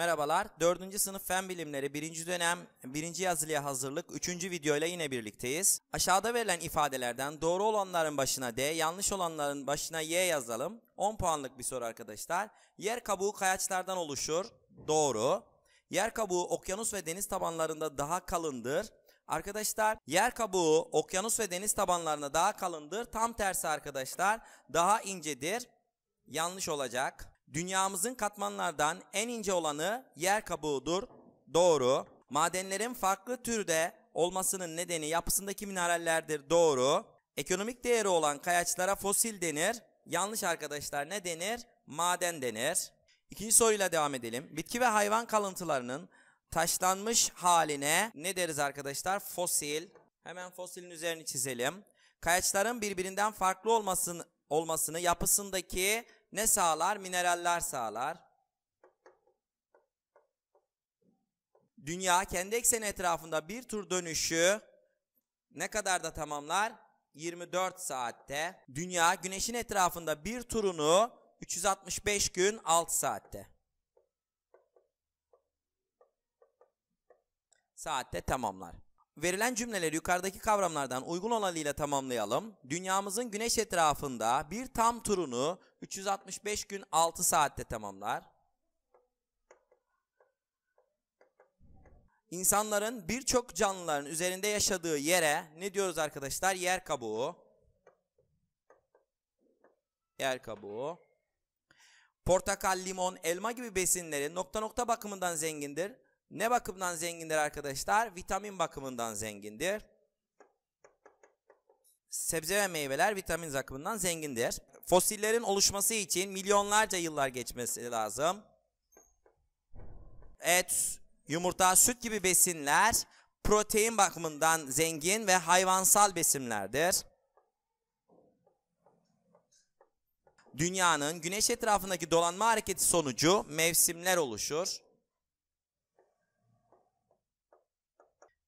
Merhabalar. 4. sınıf fen bilimleri 1. dönem 1. yazılıya hazırlık 3. videoyla yine birlikteyiz. Aşağıda verilen ifadelerden doğru olanların başına D, yanlış olanların başına Y yazalım. 10 puanlık bir soru arkadaşlar. Yer kabuğu kayaçlardan oluşur. Doğru. Yer kabuğu okyanus ve deniz tabanlarında daha kalındır. Arkadaşlar yer kabuğu okyanus ve deniz tabanlarına daha kalındır. Tam tersi arkadaşlar daha incedir. Yanlış olacak. Dünyamızın katmanlardan en ince olanı yer kabuğudur. Doğru. Madenlerin farklı türde olmasının nedeni yapısındaki minerallerdir. Doğru. Ekonomik değeri olan kayaçlara fosil denir. Yanlış arkadaşlar ne denir? Maden denir. İkinci soruyla devam edelim. Bitki ve hayvan kalıntılarının taşlanmış haline ne deriz arkadaşlar? Fosil. Hemen fosilin üzerini çizelim. Kayaçların birbirinden farklı olmasın, olmasını yapısındaki ne sağlar? Mineraller sağlar. Dünya kendi ekseni etrafında bir tur dönüşü ne kadar da tamamlar? 24 saatte. Dünya güneşin etrafında bir turunu 365 gün 6 saatte. Saatte tamamlar. Verilen cümleleri yukarıdaki kavramlardan uygun olanıyla tamamlayalım. Dünyamızın güneş etrafında bir tam turunu 365 gün 6 saatte tamamlar. İnsanların birçok canlıların üzerinde yaşadığı yere ne diyoruz arkadaşlar? Yer kabuğu. Yer kabuğu. Portakal, limon, elma gibi besinleri nokta nokta bakımından zengindir ne bakımdan zengindir arkadaşlar? Vitamin bakımından zengindir. Sebze ve meyveler vitamin bakımından zengindir. Fosillerin oluşması için milyonlarca yıllar geçmesi lazım. Et, yumurta, süt gibi besinler protein bakımından zengin ve hayvansal besinlerdir. Dünyanın güneş etrafındaki dolanma hareketi sonucu mevsimler oluşur.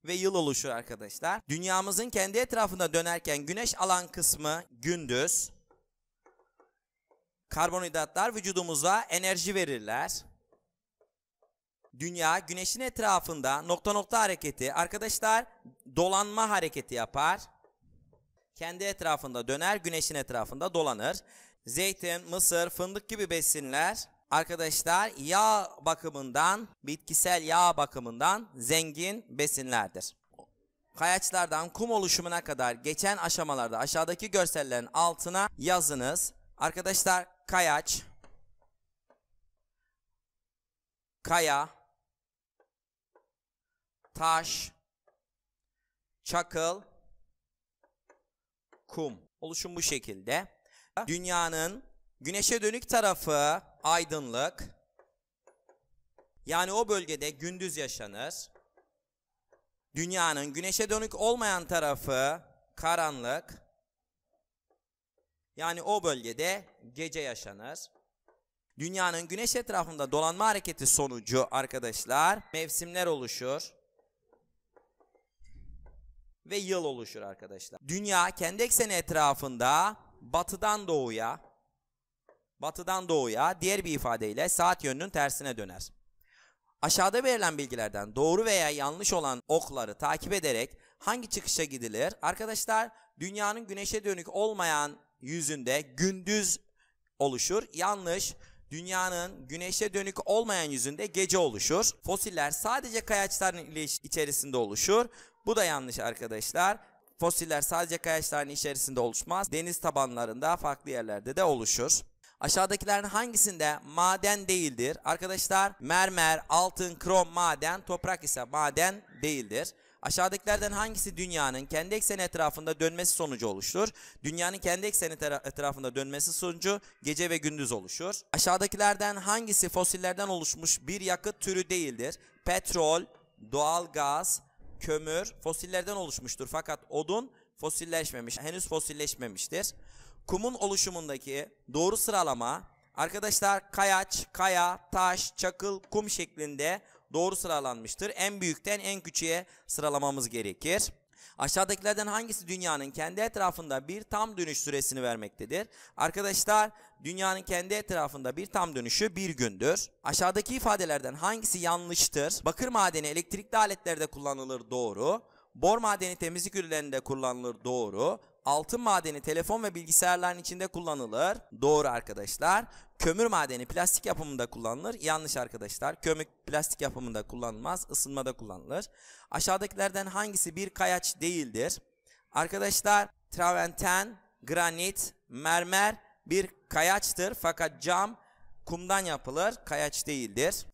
ve yıl oluşur arkadaşlar. Dünyamızın kendi etrafında dönerken güneş alan kısmı gündüz. Karbonhidratlar vücudumuza enerji verirler. Dünya güneşin etrafında nokta nokta hareketi arkadaşlar dolanma hareketi yapar. Kendi etrafında döner güneşin etrafında dolanır. Zeytin, mısır, fındık gibi besinler arkadaşlar yağ bakımından, bitkisel yağ bakımından zengin besinlerdir. Kayaçlardan kum oluşumuna kadar geçen aşamalarda aşağıdaki görsellerin altına yazınız. Arkadaşlar kayaç, kaya, taş, çakıl, kum. Oluşum bu şekilde. Dünyanın güneşe dönük tarafı aydınlık. Yani o bölgede gündüz yaşanır. Dünyanın güneşe dönük olmayan tarafı karanlık. Yani o bölgede gece yaşanır. Dünyanın güneş etrafında dolanma hareketi sonucu arkadaşlar mevsimler oluşur. Ve yıl oluşur arkadaşlar. Dünya kendi ekseni etrafında batıdan doğuya, batıdan doğuya, diğer bir ifadeyle saat yönünün tersine döner. Aşağıda verilen bilgilerden doğru veya yanlış olan okları takip ederek hangi çıkışa gidilir? Arkadaşlar dünyanın güneşe dönük olmayan yüzünde gündüz oluşur. Yanlış dünyanın güneşe dönük olmayan yüzünde gece oluşur. Fosiller sadece kayaçların içerisinde oluşur. Bu da yanlış arkadaşlar. Fosiller sadece kayaçların içerisinde oluşmaz. Deniz tabanlarında farklı yerlerde de oluşur. Aşağıdakilerin hangisinde maden değildir? Arkadaşlar mermer, altın, krom maden, toprak ise maden değildir. Aşağıdakilerden hangisi dünyanın kendi ekseni etrafında dönmesi sonucu oluşur? Dünyanın kendi ekseni etrafında dönmesi sonucu gece ve gündüz oluşur. Aşağıdakilerden hangisi fosillerden oluşmuş bir yakıt türü değildir? Petrol, doğal gaz, kömür fosillerden oluşmuştur fakat odun fosilleşmemiş, henüz fosilleşmemiştir kumun oluşumundaki doğru sıralama arkadaşlar kayaç, kaya, taş, çakıl, kum şeklinde doğru sıralanmıştır. En büyükten en küçüğe sıralamamız gerekir. Aşağıdakilerden hangisi dünyanın kendi etrafında bir tam dönüş süresini vermektedir? Arkadaşlar dünyanın kendi etrafında bir tam dönüşü bir gündür. Aşağıdaki ifadelerden hangisi yanlıştır? Bakır madeni elektrikli aletlerde kullanılır doğru. Bor madeni temizlik ürünlerinde kullanılır doğru. Altın madeni telefon ve bilgisayarların içinde kullanılır. Doğru arkadaşlar. Kömür madeni plastik yapımında kullanılır. Yanlış arkadaşlar. Kömür plastik yapımında kullanılmaz. Isınmada kullanılır. Aşağıdakilerden hangisi bir kayaç değildir? Arkadaşlar traventen, granit, mermer bir kayaçtır. Fakat cam kumdan yapılır. Kayaç değildir.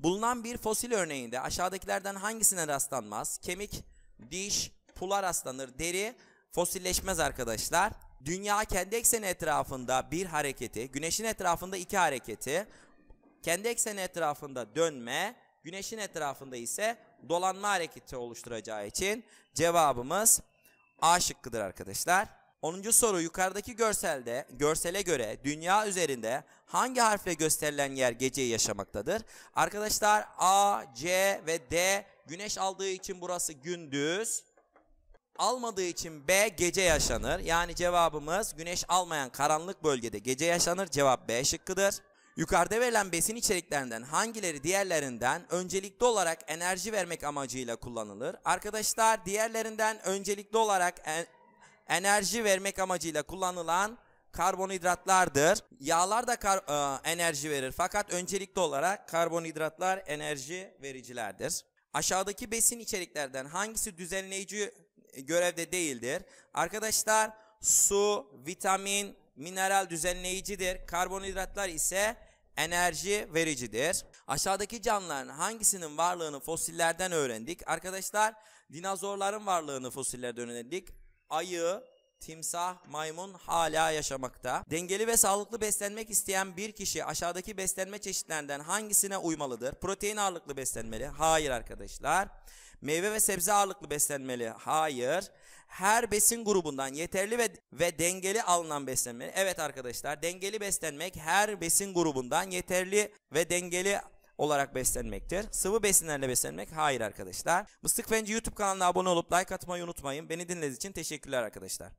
Bulunan bir fosil örneğinde aşağıdakilerden hangisine rastlanmaz? Kemik, diş, pula rastlanır. Deri, fosilleşmez arkadaşlar. Dünya kendi ekseni etrafında bir hareketi, güneşin etrafında iki hareketi, kendi ekseni etrafında dönme, güneşin etrafında ise dolanma hareketi oluşturacağı için cevabımız A şıkkıdır arkadaşlar. 10. soru yukarıdaki görselde görsele göre dünya üzerinde hangi harfle gösterilen yer geceyi yaşamaktadır? Arkadaşlar A, C ve D güneş aldığı için burası gündüz almadığı için B gece yaşanır. Yani cevabımız güneş almayan karanlık bölgede gece yaşanır. Cevap B şıkkıdır. Yukarıda verilen besin içeriklerinden hangileri diğerlerinden öncelikli olarak enerji vermek amacıyla kullanılır? Arkadaşlar diğerlerinden öncelikli olarak en enerji vermek amacıyla kullanılan karbonhidratlardır. Yağlar da kar e enerji verir fakat öncelikli olarak karbonhidratlar enerji vericilerdir. Aşağıdaki besin içeriklerden hangisi düzenleyici e, görevde değildir. Arkadaşlar su, vitamin, mineral düzenleyicidir. Karbonhidratlar ise enerji vericidir. Aşağıdaki canlıların hangisinin varlığını fosillerden öğrendik? Arkadaşlar dinozorların varlığını fosillerden öğrendik. Ayı, timsah, maymun hala yaşamakta. Dengeli ve sağlıklı beslenmek isteyen bir kişi aşağıdaki beslenme çeşitlerinden hangisine uymalıdır? Protein ağırlıklı beslenmeli. Hayır arkadaşlar meyve ve sebze ağırlıklı beslenmeli. Hayır. Her besin grubundan yeterli ve, ve dengeli alınan beslenmeli. Evet arkadaşlar dengeli beslenmek her besin grubundan yeterli ve dengeli olarak beslenmektir. Sıvı besinlerle beslenmek hayır arkadaşlar. Mıstık Fenci YouTube kanalına abone olup like atmayı unutmayın. Beni dinlediğiniz için teşekkürler arkadaşlar.